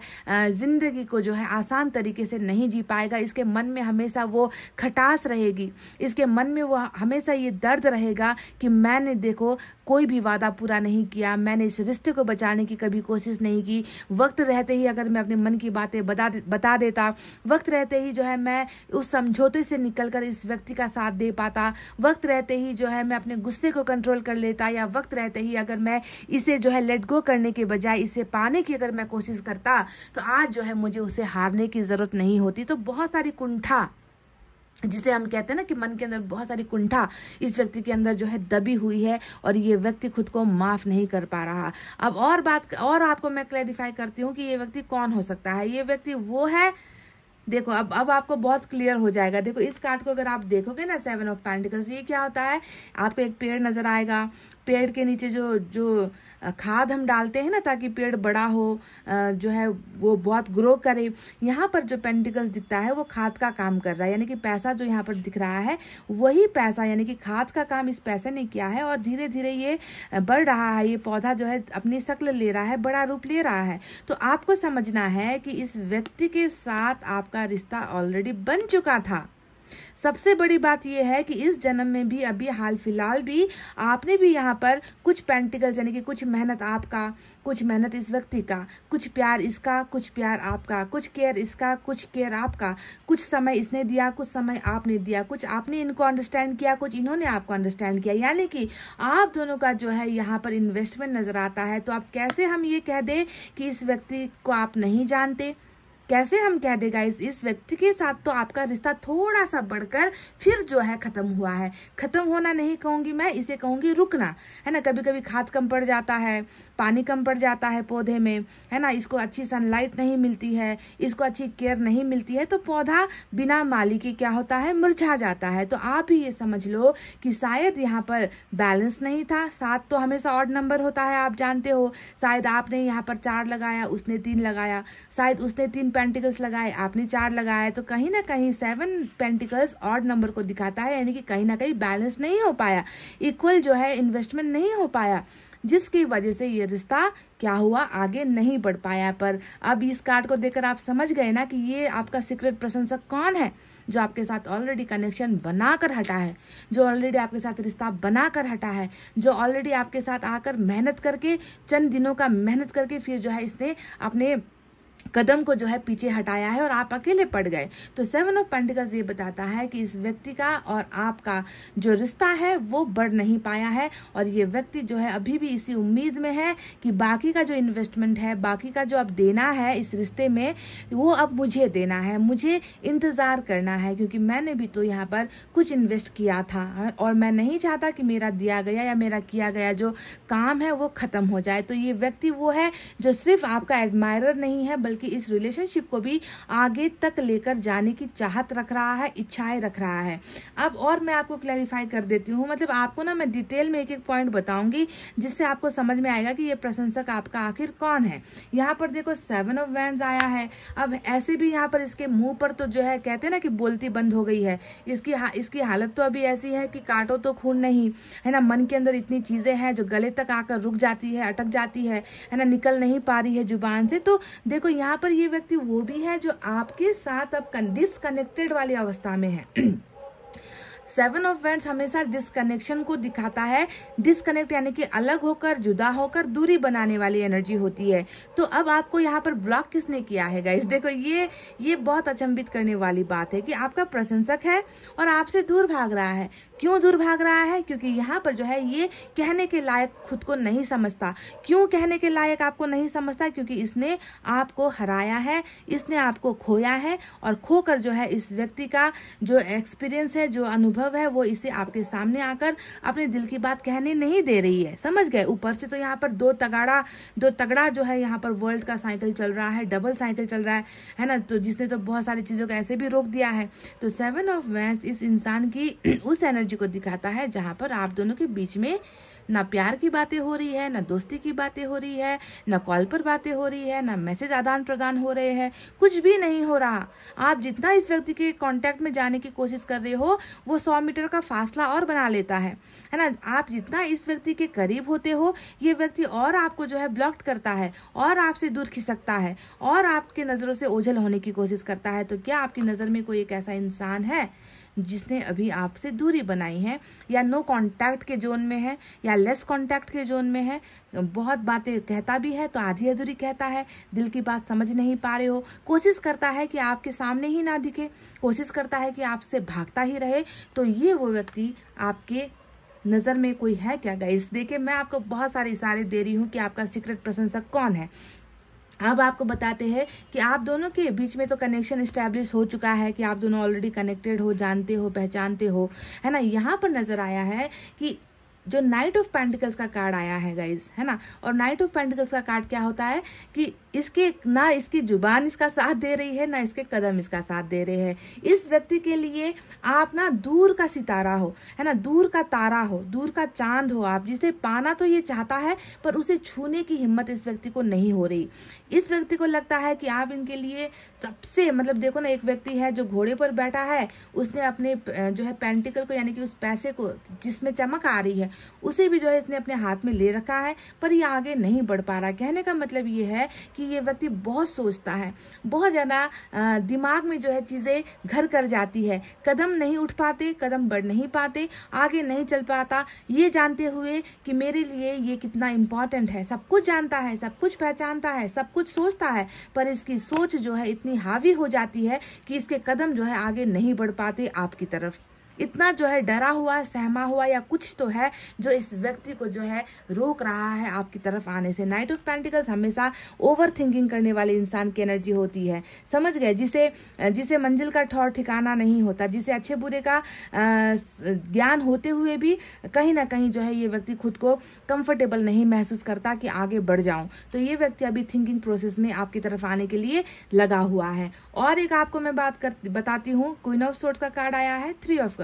ज़िंदगी को जो है आसान तरीके से नहीं जी पाएगा इसके मन में हमेशा वो खटास रहेगी इसके मन मन में वो हमेशा ये दर्द रहेगा कि मैंने देखो कोई भी वादा पूरा नहीं किया मैंने इस रिश्ते को बचाने की कभी कोशिश नहीं की वक्त रहते ही अगर मैं अपने मन की बातें बता बता देता वक्त रहते ही जो है मैं उस समझौते से निकलकर इस व्यक्ति का साथ दे पाता वक्त रहते ही जो है मैं अपने गुस्से को कंट्रोल कर लेता या वक्त रहते ही अगर मैं इसे जो है लेट गो करने के बजाय इसे पाने की अगर मैं कोशिश करता तो आज जो है मुझे उसे हारने की ज़रूरत नहीं होती तो बहुत सारी कुंठा जिसे हम कहते हैं ना कि मन के अंदर बहुत सारी कुंठा इस व्यक्ति के अंदर जो है दबी हुई है और ये व्यक्ति खुद को माफ नहीं कर पा रहा अब और बात और आपको मैं क्लैरिफाई करती हूँ कि ये व्यक्ति कौन हो सकता है ये व्यक्ति वो है देखो अब अब आपको बहुत क्लियर हो जाएगा देखो इस कार्ड को अगर आप देखोगे ना सेवन ऑफ पैंटिकल्स ये क्या होता है आपको एक पेड़ नजर आएगा पेड़ के नीचे जो जो खाद हम डालते हैं ना ताकि पेड़ बड़ा हो जो है वो बहुत ग्रो करे यहाँ पर जो पेंटिकल्स दिखता है वो खाद का काम कर रहा है यानी कि पैसा जो यहाँ पर दिख रहा है वही पैसा यानी कि खाद का काम इस पैसे ने किया है और धीरे धीरे ये बढ़ रहा है ये पौधा जो है अपनी शक्ल ले रहा है बड़ा रूप ले रहा है तो आपको समझना है कि इस व्यक्ति के साथ आपका रिश्ता ऑलरेडी बन चुका था सबसे बड़ी बात यह है कि इस जन्म में भी अभी हाल फिलहाल भी आपने भी यहाँ पर कुछ पेंटिकल यानी कि कुछ मेहनत आपका कुछ मेहनत इस व्यक्ति का कुछ प्यार इसका कुछ प्यार आपका कुछ केयर इसका कुछ केयर आपका कुछ समय इसने दिया कुछ समय आपने दिया कुछ आपने इनको अंडरस्टैंड किया कुछ इन्होंने आपको अंडरस्टैंड किया यानी कि आप दोनों का जो है यहाँ पर इन्वेस्टमेंट नजर आता है तो आप कैसे हम ये कह दें कि इस व्यक्ति को आप नहीं जानते कैसे हम कह देगा इस इस व्यक्ति के साथ तो आपका रिश्ता थोड़ा सा बढ़कर फिर जो है खत्म हुआ है खत्म होना नहीं कहूंगी मैं इसे कहूंगी रुकना है ना कभी कभी खाद कम पड़ जाता है पानी कम पड़ जाता है पौधे में है ना इसको अच्छी सनलाइट नहीं मिलती है इसको अच्छी केयर नहीं मिलती है तो पौधा बिना माली के क्या होता है मुरझा जाता है तो आप ही ये समझ लो कि शायद यहाँ पर बैलेंस नहीं था सात तो हमेशा ऑड नंबर होता है आप जानते हो शायद आपने यहाँ पर चार लगाया उसने तीन लगाया शायद उसने तीन पेंटिकल्स लगाए आपने चार लगाया तो कहीं ना कहीं सेवन पेंटिकल्स ऑड नंबर को दिखाता है यानी कि कहीं ना कहीं बैलेंस नहीं हो पाया इक्वल जो है इन्वेस्टमेंट नहीं हो पाया जिसकी वजह से ये रिश्ता क्या हुआ आगे नहीं बढ़ पाया पर अब इस कार्ड को देखकर आप समझ गए ना कि ये आपका सीक्रेट प्रशंसक कौन है जो आपके साथ ऑलरेडी कनेक्शन बनाकर हटा है जो ऑलरेडी आपके साथ रिश्ता बनाकर हटा है जो ऑलरेडी आपके साथ आकर मेहनत करके चंद दिनों का मेहनत करके फिर जो है इसने अपने कदम को जो है पीछे हटाया है और आप अकेले पड़ गए तो सेवन ऑफ पेंटिकल्स ये बताता है कि इस व्यक्ति का और आपका जो रिश्ता है वो बढ़ नहीं पाया है और ये व्यक्ति जो है अभी भी इसी उम्मीद में है कि बाकी का जो इन्वेस्टमेंट है बाकी का जो अब देना है इस रिश्ते में वो अब मुझे देना है मुझे इंतज़ार करना है क्योंकि मैंने भी तो यहाँ पर कुछ इन्वेस्ट किया था और मैं नहीं चाहता कि मेरा दिया गया या मेरा किया गया जो काम है वो ख़त्म हो जाए तो ये व्यक्ति वो है जो सिर्फ आपका एडमायर नहीं है बल्कि इस रिलेशनशिप को भी आगे तक लेकर जाने की चाहत रख रहा है इच्छाएं रख रहा है अब और मैं आपको क्लैरिफाई कर देती हूँ मतलब आपको ना मैं डिटेल में एक एक पॉइंट बताऊंगी जिससे आपको समझ में आएगा कि ये प्रशंसक आपका आखिर कौन है यहाँ पर देखो सेवन ऑफ वैंड आया है अब ऐसे भी यहाँ पर इसके मुंह पर तो जो है कहते ना कि बोलती बंद हो गई है इसकी हा, इसकी हालत तो अभी ऐसी है कि काटो तो खून नहीं है ना मन के अंदर इतनी चीजें हैं जो गले तक आकर रुक जाती है अटक जाती है है ना निकल नहीं पा रही है जुबान से तो देखो यहाँ पर ये व्यक्ति वो भी है जो आपके साथ अब डिसकनेक्टेड वाली अवस्था में है सेवन ऑफ वेंट्स हमेशा डिसकनेक्शन को दिखाता है डिसकनेक्ट यानी कि अलग होकर जुदा होकर दूरी बनाने वाली एनर्जी होती है तो अब आपको यहाँ पर ब्लॉक किसने किया है गाइस देखो ये ये बहुत अचंभित करने वाली बात है कि आपका प्रशंसक है और आपसे दूर भाग रहा है क्यों दूर भाग रहा है क्योंकि यहाँ पर जो है ये कहने के लायक खुद को नहीं समझता क्यों कहने के लायक आपको नहीं समझता क्योंकि इसने आपको हराया है इसने आपको खोया है और खोकर जो है इस व्यक्ति का जो एक्सपीरियंस है जो अनुभव है वो इसे आपके सामने आकर अपने दिल की बात कहने नहीं दे रही है समझ गए ऊपर से तो यहाँ पर दो तगाड़ा दो तगड़ा जो है यहाँ पर वर्ल्ड का साइकिल चल रहा है डबल साइकिल चल रहा है है ना तो जिसने तो बहुत सारी चीज़ों को ऐसे भी रोक दिया है तो सेवन ऑफ वैंस इस इंसान की उस एनर्जी जी को दिखाता है जहाँ पर आप दोनों के बीच में ना प्यार की बातें हो रही है ना दोस्ती की बातें हो रही है ना कॉल पर बातें हो रही है ना मैसेज आदान प्रदान हो रहे हैं कुछ भी नहीं हो रहा आप जितना इस व्यक्ति के कांटेक्ट में जाने की कोशिश कर रहे हो वो सौ मीटर का फासला और बना लेता है है ना आप जितना इस व्यक्ति के करीब होते हो ये व्यक्ति और आपको जो है ब्लॉक्ट करता है और आपसे दूर खिसकता है और आपके नज़रों से ओझल होने की कोशिश करता है तो क्या आपकी नज़र में कोई एक ऐसा इंसान है जिसने अभी आपसे दूरी बनाई है या नो कांटेक्ट के जोन में है या लेस कांटेक्ट के जोन में है बहुत बातें कहता भी है तो आधी अधूरी कहता है दिल की बात समझ नहीं पा रहे हो कोशिश करता है कि आपके सामने ही ना दिखे कोशिश करता है कि आपसे भागता ही रहे तो ये वो व्यक्ति आपके नज़र में कोई है क्या गाइस देखिए मैं आपको बहुत सारे इशारे दे रही हूँ कि आपका सीक्रेट प्रशंसक कौन है अब आपको बताते हैं कि आप दोनों के बीच में तो कनेक्शन इस्टेब्लिश हो चुका है कि आप दोनों ऑलरेडी कनेक्टेड हो जानते हो पहचानते हो है ना यहाँ पर नजर आया है कि जो नाइट ऑफ पेंटिकल्स का कार्ड आया है गाइज है ना और नाइट ऑफ पेंटिकल्स का कार्ड क्या होता है कि इसके ना इसकी जुबान इसका साथ दे रही है ना इसके कदम इसका साथ दे रहे हैं इस व्यक्ति के लिए आप ना दूर का सितारा हो है ना दूर का तारा हो दूर का चांद हो आप जिसे पाना तो ये चाहता है पर उसे छूने की हिम्मत इस व्यक्ति को नहीं हो रही इस व्यक्ति को लगता है कि आप इनके लिए सबसे मतलब देखो ना एक व्यक्ति है जो घोड़े पर बैठा है उसने अपने जो है पेंटिकल को यानी कि उस पैसे को जिसमें चमक आ रही है उसे भी जो है इसने अपने हाथ में ले रखा है पर ये आगे नहीं बढ़ पा रहा कहने का मतलब ये है कि ये व्यक्ति बहुत सोचता है बहुत ज़्यादा दिमाग में जो है चीज़ें घर कर जाती है कदम नहीं उठ पाते कदम बढ़ नहीं पाते आगे नहीं चल पाता ये जानते हुए कि मेरे लिए ये कितना इम्पोर्टेंट है सब कुछ जानता है सब कुछ पहचानता है सब कुछ सोचता है पर इसकी सोच जो है इतनी हावी हो जाती है कि इसके कदम जो है आगे नहीं बढ़ पाते आपकी तरफ इतना जो है डरा हुआ सहमा हुआ या कुछ तो है जो इस व्यक्ति को जो है रोक रहा है आपकी तरफ आने से नाइट ऑफ पेंटिकल्स हमेशा ओवर थिंकिंग करने वाले इंसान की एनर्जी होती है समझ गए जिसे जिसे मंजिल का ठौर ठिकाना नहीं होता जिसे अच्छे बुरे का ज्ञान होते हुए भी कहीं ना कहीं जो है ये व्यक्ति खुद को कंफर्टेबल नहीं महसूस करता कि आगे बढ़ जाऊं तो ये व्यक्ति अभी थिंकिंग प्रोसेस में आपकी तरफ आने के लिए लगा हुआ है और एक आपको मैं बात कर बताती हूँ क्वीन ऑफ सोर्ट्स का कार्ड आया है थ्री ऑफ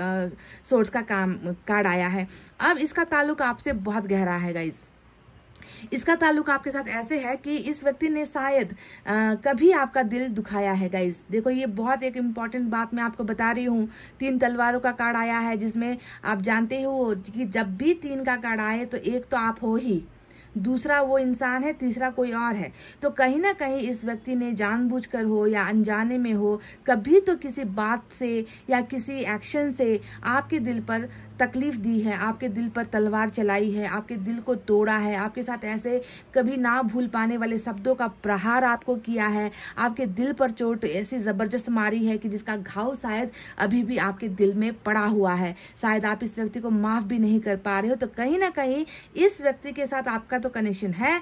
सोर्स का काम कार्ड आया है अब इसका ताल्लुक आपसे बहुत गहरा है गाइज़ इसका ताल्लुक आपके साथ ऐसे है कि इस व्यक्ति ने शायद कभी आपका दिल दुखाया है गाइज देखो ये बहुत एक इम्पॉर्टेंट बात मैं आपको बता रही हूँ तीन तलवारों का कार्ड आया है जिसमें आप जानते हो कि जब भी तीन का कार्ड आए तो एक तो आप हो ही दूसरा वो इंसान है तीसरा कोई और है तो कहीं ना कहीं इस व्यक्ति ने जानबूझकर हो या अनजाने में हो कभी तो किसी बात से या किसी एक्शन से आपके दिल पर तकलीफ दी है आपके दिल पर तलवार चलाई है आपके दिल को तोड़ा है आपके साथ ऐसे कभी ना भूल पाने वाले शब्दों का प्रहार आपको किया है आपके दिल पर चोट ऐसी ज़बरदस्त मारी है कि जिसका घाव शायद अभी भी आपके दिल में पड़ा हुआ है शायद आप इस व्यक्ति को माफ़ भी नहीं कर पा रहे हो तो कहीं ना कहीं इस व्यक्ति के साथ आपका तो कनेक्शन है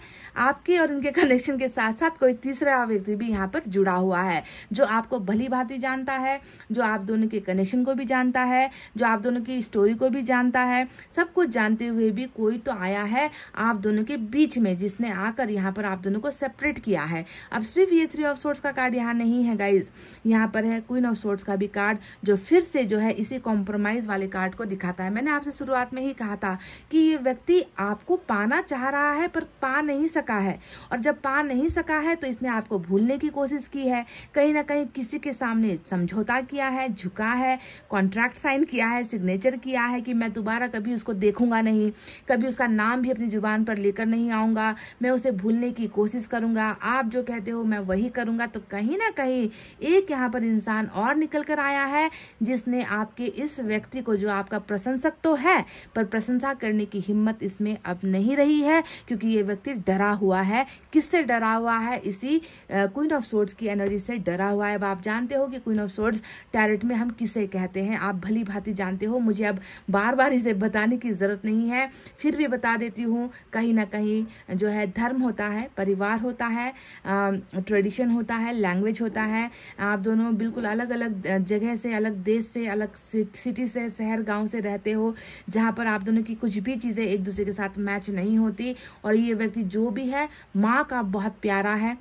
आपके और उनके कनेक्शन के साथ साथ कोई तीसरा व्यक्ति भी यहाँ पर जुड़ा हुआ है जो आपको भली भांति जानता है जो आप दोनों के कनेक्शन को भी जानता है जो आप दोनों की स्टोरी को भी जानता है सब कुछ जानते हुए भी कोई तो आया है आप दोनों के बीच में जिसने आकर यहाँ पर आप दोनों को सेपरेट किया है अब सिर्फ ये थ्री ऑफ सोर्ट्स का कार्ड यहाँ नहीं है गाइज यहाँ पर है क्वीन ऑफ सोर्ट्स का भी कार्ड जो फिर से जो है इसी कॉम्प्रोमाइज वाले कार्ड को दिखाता है मैंने आपसे शुरुआत में ही कहा था कि ये व्यक्ति आपको पाना चाह रहा है पर पा नहीं सका है और जब पा नहीं सका है तो इसने आपको भूलने की कोशिश की है कहीं ना कहीं किसी के सामने समझौता किया है झुका है कॉन्ट्रैक्ट साइन किया है सिग्नेचर किया है है कि मैं दोबारा कभी उसको देखूंगा नहीं कभी उसका नाम भी अपनी ज़ुबान पर लेकर नहीं आऊंगा मैं उसे भूलने की कोशिश करूंगा आप जो कहते हो मैं वही करूंगा तो कहीं ना कहीं एक यहाँ पर इंसान और निकल कर आया है जिसने आपके इस व्यक्ति को जो आपका प्रशंसक तो है पर प्रशंसा करने की हिम्मत इसमें अब नहीं रही है क्योंकि ये व्यक्ति डरा हुआ है किससे डरा हुआ है इसी क्वीन ऑफ सोर्ड्स की एनर्जी से डरा हुआ है अब आप जानते हो कि क्वीन ऑफ सोर्ड्स टैरेट में हम किसे कहते हैं आप भली भांति जानते हो मुझे अब बार बार इसे बताने की ज़रूरत नहीं है फिर भी बता देती हूँ कहीं ना कहीं जो है धर्म होता है परिवार होता है ट्रेडिशन होता है लैंग्वेज होता है आप दोनों बिल्कुल अलग अलग जगह से अलग देश से अलग सिटी से शहर गाँव से रहते हो जहाँ पर आप दोनों की कुछ भी चीज़ें एक दूसरे के साथ मैच नहीं होती और ये व्यक्ति जो भी है माँ का बहुत प्यारा है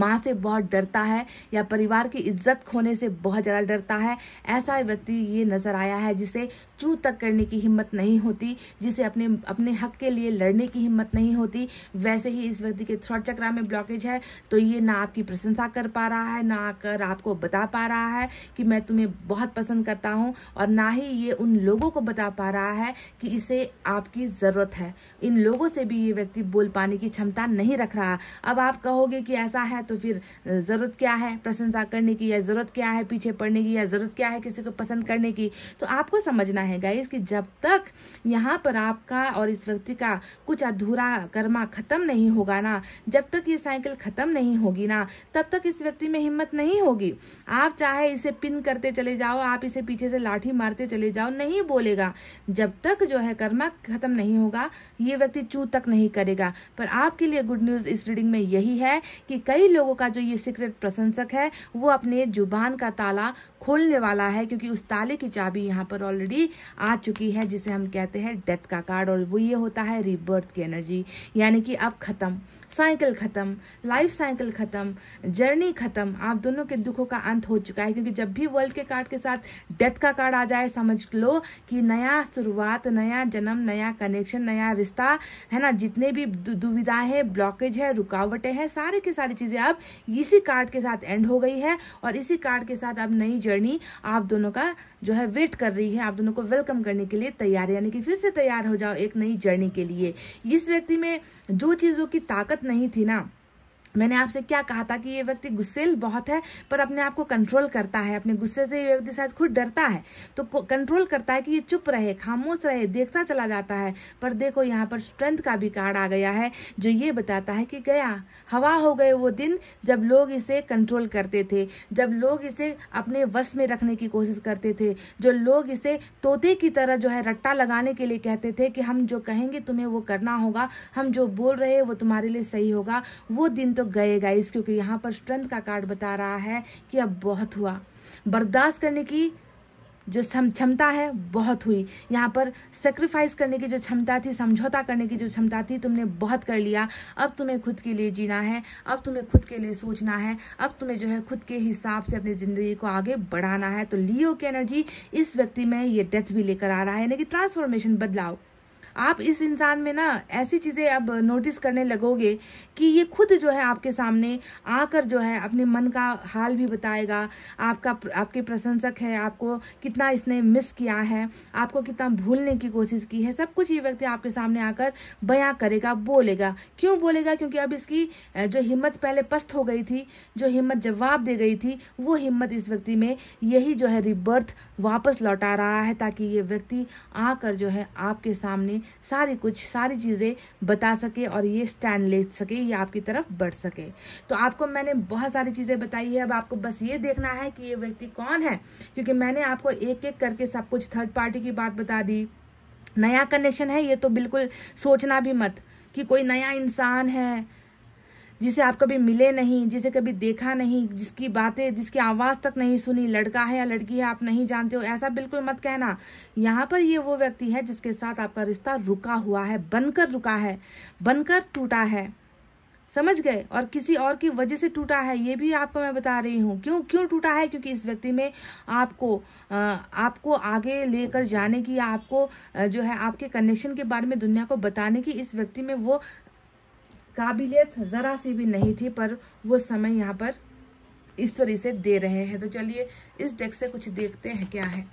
माँ से बहुत डरता है या परिवार की इज्जत खोने से बहुत ज़्यादा डरता है ऐसा व्यक्ति ये नज़र आया है जिसे चू तक करने की हिम्मत नहीं होती जिसे अपने अपने हक के लिए लड़ने की हिम्मत नहीं होती वैसे ही इस व्यक्ति के थ्रॉट चक्रा में ब्लॉकेज है तो ये ना आपकी प्रशंसा कर पा रहा है ना आकर आपको बता पा रहा है कि मैं तुम्हें बहुत पसंद करता हूँ और ना ही ये उन लोगों को बता पा रहा है कि इसे आपकी ज़रूरत है इन लोगों से भी ये व्यक्ति बोल पाने की क्षमता नहीं रख रहा अब आप कहोगे कि ऐसा है तो फिर ज़रूरत क्या है प्रशंसा करने की या ज़रूरत क्या है पीछे पड़ने की या ज़रूरत क्या है किसी को पसंद करने की तो आपको समझना है है गाइस कि जब तक यहाँ पर आपका और इस व्यक्ति का कुछ अधूरा कर्मा खत्म नहीं होगा ना जब तक ये साइकिल खत्म नहीं होगी ना तब तक इस व्यक्ति में हिम्मत नहीं होगी आप चाहे इसे पिन करते चले जाओ आप इसे पीछे से लाठी मारते चले जाओ नहीं बोलेगा जब तक जो है कर्मा खत्म नहीं होगा ये व्यक्ति चू तक नहीं करेगा पर आपके लिए गुड न्यूज इस रीडिंग में यही है कि कई लोगों का जो ये सीक्रेट प्रशंसक है वो अपने जुबान का ताला खोलने वाला है क्योंकि उस ताले की चाबी यहाँ पर ऑलरेडी आ चुकी है जिसे हम कहते हैं डेथ का कार्ड और वो ये होता है रिबर्थ की एनर्जी यानी कि अब ख़त्म साइकिल खत्म लाइफ साइकिल खत्म जर्नी खत्म आप दोनों के दुखों का अंत हो चुका है क्योंकि जब भी वर्ल्ड के कार्ड के साथ डेथ का कार्ड आ जाए समझ लो कि नया शुरुआत नया जन्म नया कनेक्शन नया रिश्ता है ना जितने भी दुविधा है ब्लॉकेज है रुकावटें हैं सारे की सारी चीजें अब इसी कार्ड के साथ एंड हो गई है और इसी कार्ड के साथ अब नई जर्नी आप दोनों का जो है वेट कर रही है आप दोनों को वेलकम करने के लिए तैयार यानी कि फिर से तैयार हो जाओ एक नई जर्नी के लिए इस व्यक्ति में जो चीज़ों की ताकत नहीं थी ना मैंने आपसे क्या कहा था कि ये व्यक्ति गुस्सेल बहुत है पर अपने आप को कंट्रोल करता है अपने गुस्से से ये व्यक्ति शायद खुद डरता है तो कंट्रोल करता है कि ये चुप रहे खामोश रहे देखता चला जाता है पर देखो यहाँ पर स्ट्रेंथ का भी कार्ड आ गया है जो ये बताता है कि गया हवा हो गए वो दिन जब लोग इसे कंट्रोल करते थे जब लोग इसे अपने वश में रखने की कोशिश करते थे जो लोग इसे तोते की तरह जो है रट्टा लगाने के लिए कहते थे कि हम जो कहेंगे तुम्हें वो करना होगा हम जो बोल रहे हैं वो तुम्हारे लिए सही होगा वो दिन तो गए गाइस क्योंकि यहाँ पर स्ट्रेंथ का कार्ड बता रहा है कि अब बहुत हुआ बर्दाश्त करने की जो क्षमता है बहुत हुई यहाँ पर सेक्रीफाइस करने की जो क्षमता थी समझौता करने की जो क्षमता थी तुमने बहुत कर लिया अब तुम्हें खुद के लिए जीना है अब तुम्हें खुद के लिए सोचना है अब तुम्हें जो है खुद के हिसाब से अपनी ज़िंदगी को आगे बढ़ाना है तो लियो की एनर्जी इस व्यक्ति में ये डेथ भी लेकर आ रहा है यानी कि ट्रांसफॉर्मेशन बदलाव आप इस इंसान में ना ऐसी चीज़ें अब नोटिस करने लगोगे कि ये खुद जो है आपके सामने आकर जो है अपने मन का हाल भी बताएगा आपका आपके प्रशंसक है आपको कितना इसने मिस किया है आपको कितना भूलने की कोशिश की है सब कुछ ये व्यक्ति आपके सामने आकर बयां करेगा बोलेगा क्यों बोलेगा क्योंकि अब इसकी जो हिम्मत पहले पस्त हो गई थी जो हिम्मत जवाब दे गई थी वो हिम्मत इस व्यक्ति में यही जो है रिबर्थ वापस लौटा रहा है ताकि ये व्यक्ति आकर जो है आपके सामने सारी कुछ सारी चीज़ें बता सके और ये स्टैंड ले सके ये आपकी तरफ बढ़ सके तो आपको मैंने बहुत सारी चीज़ें बताई है अब आपको बस ये देखना है कि ये व्यक्ति कौन है क्योंकि मैंने आपको एक एक करके सब कुछ थर्ड पार्टी की बात बता दी नया कनेक्शन है ये तो बिल्कुल सोचना भी मत कि कोई नया इंसान है जिसे आप कभी मिले नहीं जिसे कभी देखा नहीं जिसकी बातें जिसकी आवाज़ तक नहीं सुनी लड़का है या लड़की है आप नहीं जानते हो ऐसा बिल्कुल मत कहना यहाँ पर ये वो व्यक्ति है जिसके साथ आपका रिश्ता रुका हुआ है बनकर रुका है बनकर टूटा है समझ गए और किसी और की वजह से टूटा है ये भी आपको मैं बता रही हूँ क्यों क्यों टूटा है क्योंकि इस व्यक्ति में आपको आ, आपको आगे लेकर जाने की या आपको जो है आपके कनेक्शन के बारे में दुनिया को बताने की इस व्यक्ति में वो काबिलियत ज़रा सी भी नहीं थी पर वो समय यहाँ पर ईश्वरी से दे रहे हैं तो चलिए इस डेक से कुछ देखते हैं क्या है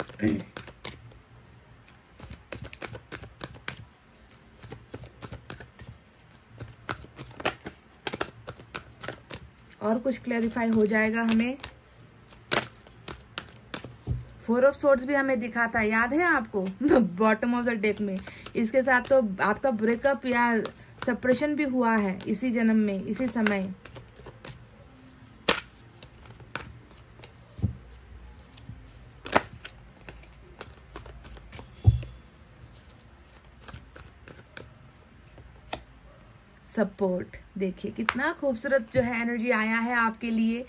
और कुछ क्लैरिफाई हो जाएगा हमें फोर ऑफ सोर्ट्स भी हमें दिखा था याद है आपको बॉटम ऑफ द डेक में इसके साथ तो आपका ब्रेकअप या सप्रेशन भी हुआ है इसी जन्म में इसी समय सपोर्ट देखिए कितना खूबसूरत जो है एनर्जी आया है आपके लिए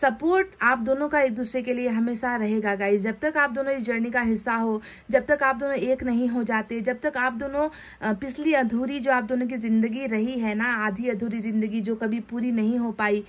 सपोर्ट आप दोनों का एक दूसरे के लिए हमेशा रहेगा गाइज जब तक आप दोनों इस जर्नी का हिस्सा हो जब तक आप दोनों एक नहीं हो जाते जब तक आप दोनों पिछली अधूरी जो आप दोनों की ज़िंदगी रही है ना आधी अधूरी ज़िंदगी जो कभी पूरी नहीं हो पाई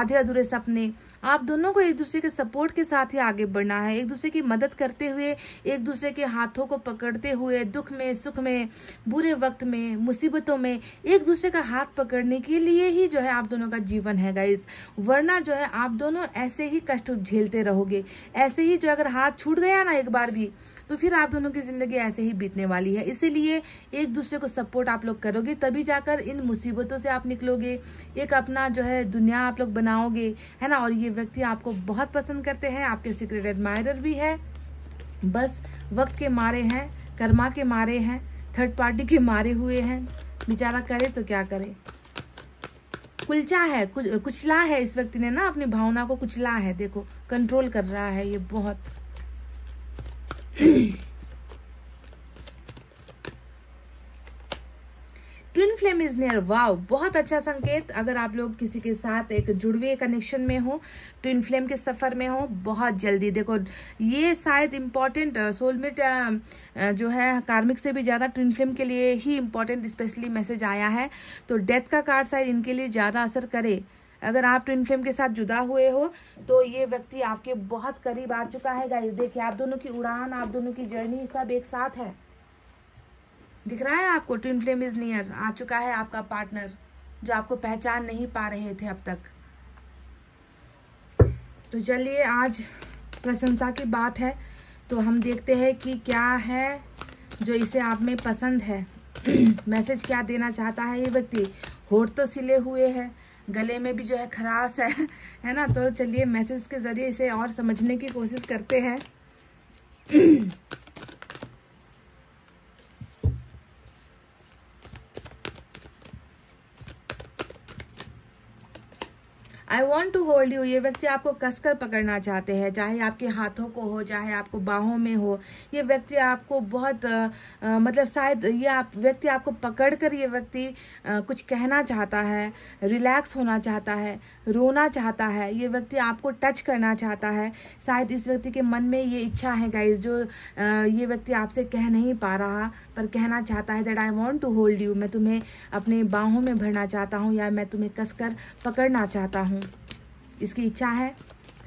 आधे अधूरे सपने आप दोनों को एक दूसरे के सपोर्ट के साथ ही आगे बढ़ना है एक दूसरे की मदद करते हुए एक दूसरे के हाथों को पकड़ते हुए दुख में सुख में बुरे वक्त में मुसीबतों में एक दूसरे का हाथ पकड़ने के लिए ही जो है आप दोनों का जीवन है गाइज वरना जो है आप दोनों दोनों ऐसे ही कष्ट झेलते रहोगे ऐसे ही जो अगर हाथ छूट गया ना एक बार भी तो फिर आप दोनों की ज़िंदगी ऐसे ही बीतने वाली है इसीलिए एक दूसरे को सपोर्ट आप लोग करोगे तभी जाकर इन मुसीबतों से आप निकलोगे एक अपना जो है दुनिया आप लोग बनाओगे है ना और ये व्यक्ति आपको बहुत पसंद करते हैं आपके सीक्रेट एडमायर भी है बस वक्त के मारे हैं कर्मा के मारे हैं थर्ड पार्टी के मारे हुए हैं बेचारा करे तो क्या करे कुलचा है कुछ कुचला है इस व्यक्ति ने ना अपनी भावना को कुचला है देखो कंट्रोल कर रहा है ये बहुत twin flame is near wow बहुत अच्छा संकेत अगर आप लोग किसी के साथ एक जुड़वे कनेक्शन में हो ट्विन फ्लेम के सफर में हो बहुत जल्दी देखो ये शायद important soulmate uh, um, uh, जो है कार्मिक से भी ज़्यादा ट्विन फ्लेम के लिए ही इम्पॉर्टेंट स्पेशली मैसेज आया है तो डेथ का कार्ड शायद इनके लिए ज़्यादा असर करे अगर आप ट्विन फ्लेम के साथ जुदा हुए हो तो ये व्यक्ति आपके बहुत करीब आ चुका है गाइस देखिए आप दोनों की उड़ान आप दोनों की जर्नी सब एक साथ है दिख रहा है आपको ट्विन फ्लेम इज नियर आ चुका है आपका पार्टनर जो आपको पहचान नहीं पा रहे थे अब तक तो चलिए आज प्रशंसा की बात है तो हम देखते हैं कि क्या है जो इसे आप में पसंद है मैसेज क्या देना चाहता है ये व्यक्ति होठ तो सिले हुए हैं गले में भी जो है खराश है है ना तो चलिए मैसेज के ज़रिए इसे और समझने की कोशिश करते हैं I want to hold you ये व्यक्ति आपको कसकर पकड़ना चाहते हैं चाहे आपके हाथों को हो चाहे आपको बाहों में हो ये व्यक्ति आपको बहुत आ, मतलब शायद ये आप व्यक्ति आपको पकड़ कर ये व्यक्ति आ, कुछ कहना चाहता है रिलैक्स होना चाहता है रोना चाहता है ये व्यक्ति आपको टच करना चाहता है शायद इस व्यक्ति के मन में ये इच्छा है गाइज जो आ, ये व्यक्ति आपसे कह नहीं पा रहा पर कहना चाहता है that I want to hold you मैं तुम्हें अपने बाहों में भरना चाहता हूँ या मैं तुम्हें कसकर पकड़ना चाहता हूँ इसकी इच्छा है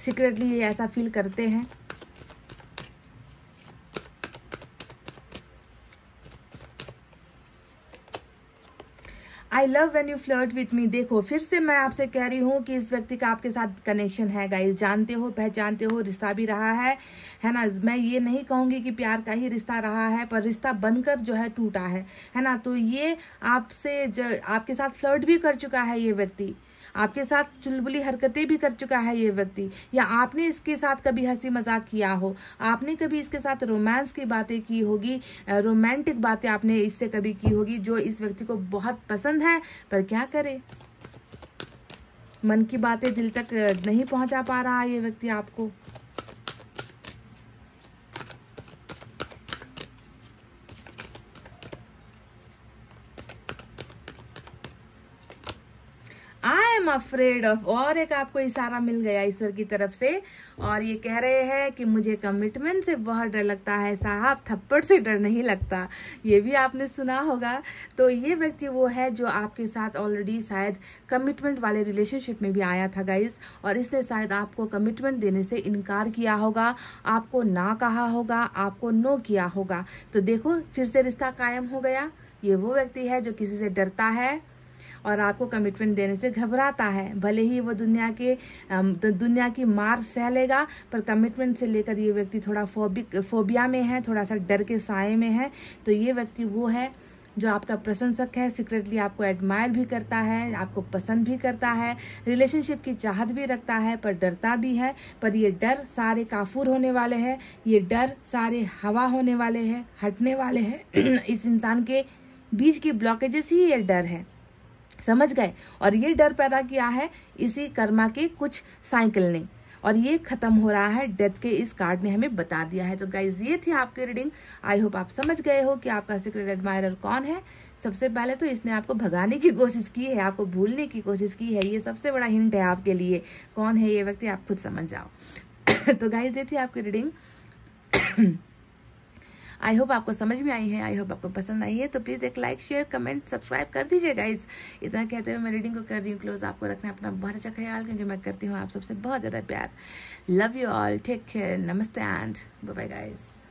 सीक्रेटली ये ऐसा फील करते हैं I love when you flirt with me देखो फिर से मैं आपसे कह रही हूँ कि इस व्यक्ति का आपके साथ कनेक्शन है गाइज जानते हो पहचानते हो रिश्ता भी रहा है है ना मैं ये नहीं कहूंगी कि प्यार का ही रिश्ता रहा है पर रिश्ता बनकर जो है टूटा है है ना तो ये आपसे आपके साथ फ्लर्ट भी कर चुका है ये व्यक्ति आपके साथ चुलबुली हरकतें भी कर चुका है ये व्यक्ति या आपने इसके साथ कभी हंसी मजाक किया हो आपने कभी इसके साथ रोमांस की बातें की होगी रोमांटिक बातें आपने इससे कभी की होगी जो इस व्यक्ति को बहुत पसंद है पर क्या करे मन की बातें दिल तक नहीं पहुंचा पा रहा है ये व्यक्ति आपको एम अफ्रेड ऑफ और एक आपको इशारा मिल गया ईश्वर की तरफ से और ये कह रहे हैं कि मुझे कमिटमेंट से बहुत डर लगता है साहब थप्पड़ से डर नहीं लगता ये भी आपने सुना होगा तो ये व्यक्ति वो है जो आपके साथ ऑलरेडी शायद कमिटमेंट वाले रिलेशनशिप में भी आया था गाइज और इसने शायद आपको कमिटमेंट देने से इनकार किया होगा आपको ना कहा होगा आपको नो किया होगा तो देखो फिर से रिश्ता कायम हो गया ये वो व्यक्ति है जो किसी से डरता है और आपको कमिटमेंट देने से घबराता है भले ही वो दुनिया के दुनिया की मार सह लेगा पर कमिटमेंट से लेकर ये व्यक्ति थोड़ा फोबिक फोबिया में है थोड़ा सा डर के साय में है तो ये व्यक्ति वो है जो आपका प्रशंसक है सीक्रेटली आपको एडमायर भी करता है आपको पसंद भी करता है रिलेशनशिप की चाहत भी रखता है पर डरता भी है पर ये डर सारे काफूर होने वाले हैं ये डर सारे हवा होने वाले हैं हटने वाले हैं इस इंसान के बीच की ब्लॉकेजेस ही ये डर है समझ गए और ये डर पैदा किया है इसी कर्मा के कुछ साइकिल ने और ये खत्म हो रहा है डेथ के इस कार्ड ने हमें बता दिया है तो गाइज ये थी आपकी रीडिंग आई होप आप समझ गए हो कि आपका सीक्रेट एडमायरर कौन है सबसे पहले तो इसने आपको भगाने की कोशिश की है आपको भूलने की कोशिश की है ये सबसे बड़ा हिंट है आपके लिए कौन है ये व्यक्ति आप खुद समझ जाओ तो गाइज ये थी आपकी रीडिंग आई होप आपको समझ में आई है आई होप आपको पसंद आई है तो प्लीज़ एक लाइक शेयर कमेंट सब्सक्राइब कर दीजिए गाइज इतना कहते हुए मैं रीडिंग को कर रही हूँ क्लोज आपको रखना अपना बहुत अच्छा ख्याल क्योंकि मैं करती हूँ आप सबसे बहुत ज़्यादा प्यार love you all take care नमस्ते एंड बाय गाइज़